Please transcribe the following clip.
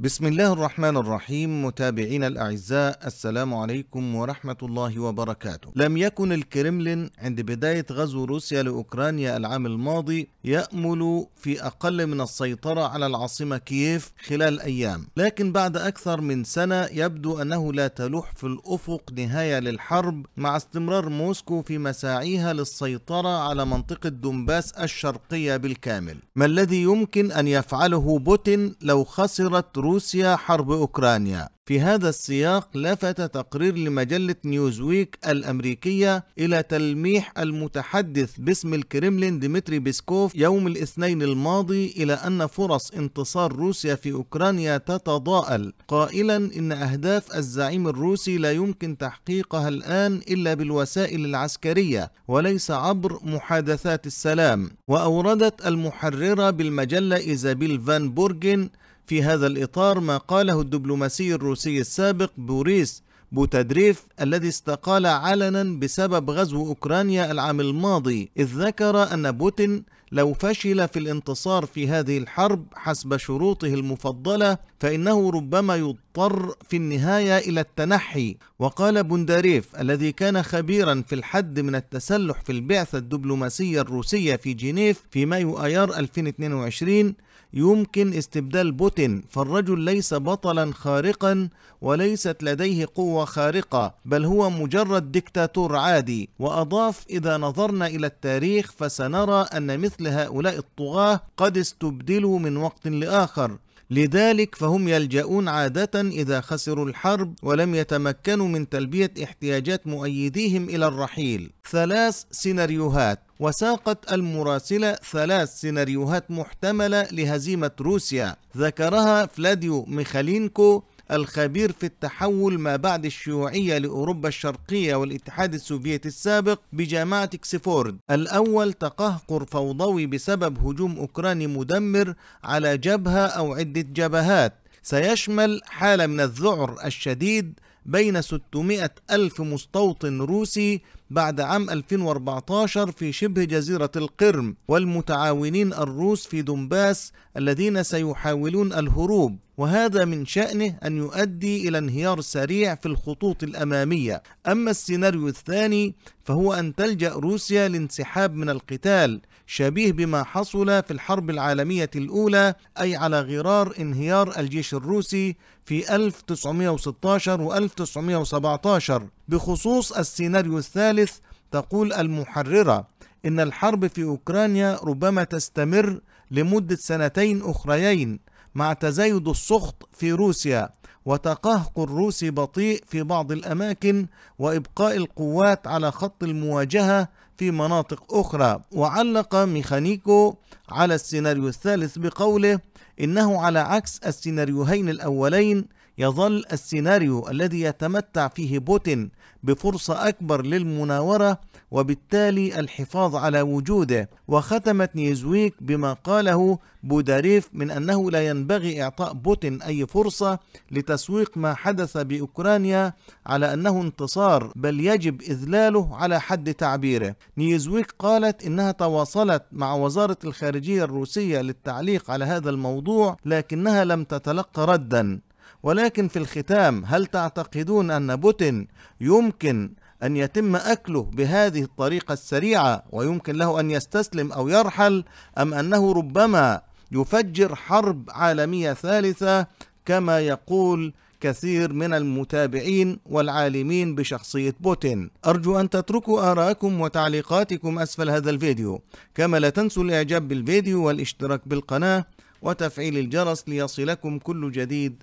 بسم الله الرحمن الرحيم متابعينا الاعزاء السلام عليكم ورحمه الله وبركاته. لم يكن الكرملين عند بدايه غزو روسيا لاوكرانيا العام الماضي يامل في اقل من السيطره على العاصمه كييف خلال ايام، لكن بعد اكثر من سنه يبدو انه لا تلوح في الافق نهايه للحرب مع استمرار موسكو في مساعيها للسيطره على منطقه دونباس الشرقيه بالكامل. ما الذي يمكن ان يفعله بوتين لو خسرت روسيا روسيا حرب أوكرانيا في هذا السياق لفت تقرير لمجلة نيوزويك الأمريكية إلى تلميح المتحدث باسم الكريملين ديمتري بيسكوف يوم الاثنين الماضي إلى أن فرص انتصار روسيا في أوكرانيا تتضاءل قائلا إن أهداف الزعيم الروسي لا يمكن تحقيقها الآن إلا بالوسائل العسكرية وليس عبر محادثات السلام وأوردت المحررة بالمجلة إيزابيل فان بورجن في هذا الإطار ما قاله الدبلوماسي الروسي السابق بوريس بوتادريف الذي استقال علنا بسبب غزو أوكرانيا العام الماضي إذ ذكر أن بوتين لو فشل في الانتصار في هذه الحرب حسب شروطه المفضلة فإنه ربما يضطر في النهاية إلى التنحي وقال بونداريف الذي كان خبيرا في الحد من التسلح في البعثة الدبلوماسية الروسية في جنيف في مايو آيار 2022 يمكن استبدال بوتين فالرجل ليس بطلا خارقا وليست لديه قوة خارقة بل هو مجرد دكتاتور عادي وأضاف إذا نظرنا إلى التاريخ فسنرى أن مثل هؤلاء الطغاة قد استبدلوا من وقت لآخر لذلك فهم يلجؤون عادة إذا خسروا الحرب ولم يتمكنوا من تلبية احتياجات مؤيديهم إلى الرحيل. ثلاث سيناريوهات وساقت المراسلة ثلاث سيناريوهات محتملة لهزيمة روسيا ذكرها فلاديو ميخالينكو الخبير في التحول ما بعد الشيوعية لأوروبا الشرقية والاتحاد السوفيتي السابق بجامعة اكسفورد الأول تقهقر فوضوي بسبب هجوم أوكراني مدمر على جبهة أو عدة جبهات سيشمل حالة من الذعر الشديد بين 600 ألف مستوطن روسي بعد عام 2014 في شبه جزيرة القرم والمتعاونين الروس في دنباس الذين سيحاولون الهروب وهذا من شأنه أن يؤدي إلى انهيار سريع في الخطوط الأمامية أما السيناريو الثاني فهو أن تلجأ روسيا لانسحاب من القتال شبيه بما حصل في الحرب العالمية الأولى أي على غرار انهيار الجيش الروسي في 1916 و 1917 بخصوص السيناريو الثالث تقول المحررة إن الحرب في أوكرانيا ربما تستمر لمدة سنتين أخريين مع تزايد السخط في روسيا وتقهقر روسي بطيء في بعض الأماكن وإبقاء القوات على خط المواجهة في مناطق أخرى وعلق ميخانيكو على السيناريو الثالث بقوله إنه على عكس السيناريوهين الأولين يظل السيناريو الذي يتمتع فيه بوتين بفرصة أكبر للمناورة وبالتالي الحفاظ على وجوده وختمت نيزويك بما قاله بوداريف من أنه لا ينبغي إعطاء بوتين أي فرصة لتسويق ما حدث بأوكرانيا على أنه انتصار بل يجب إذلاله على حد تعبيره نيزويك قالت إنها تواصلت مع وزارة الخارجية الروسية للتعليق على هذا الموضوع لكنها لم تتلقى ردا ولكن في الختام هل تعتقدون أن بوتين يمكن أن يتم أكله بهذه الطريقة السريعة ويمكن له أن يستسلم أو يرحل أم أنه ربما يفجر حرب عالمية ثالثة كما يقول كثير من المتابعين والعالمين بشخصية بوتين أرجو أن تتركوا آراءكم وتعليقاتكم أسفل هذا الفيديو كما لا تنسوا الإعجاب بالفيديو والاشتراك بالقناة وتفعيل الجرس ليصلكم كل جديد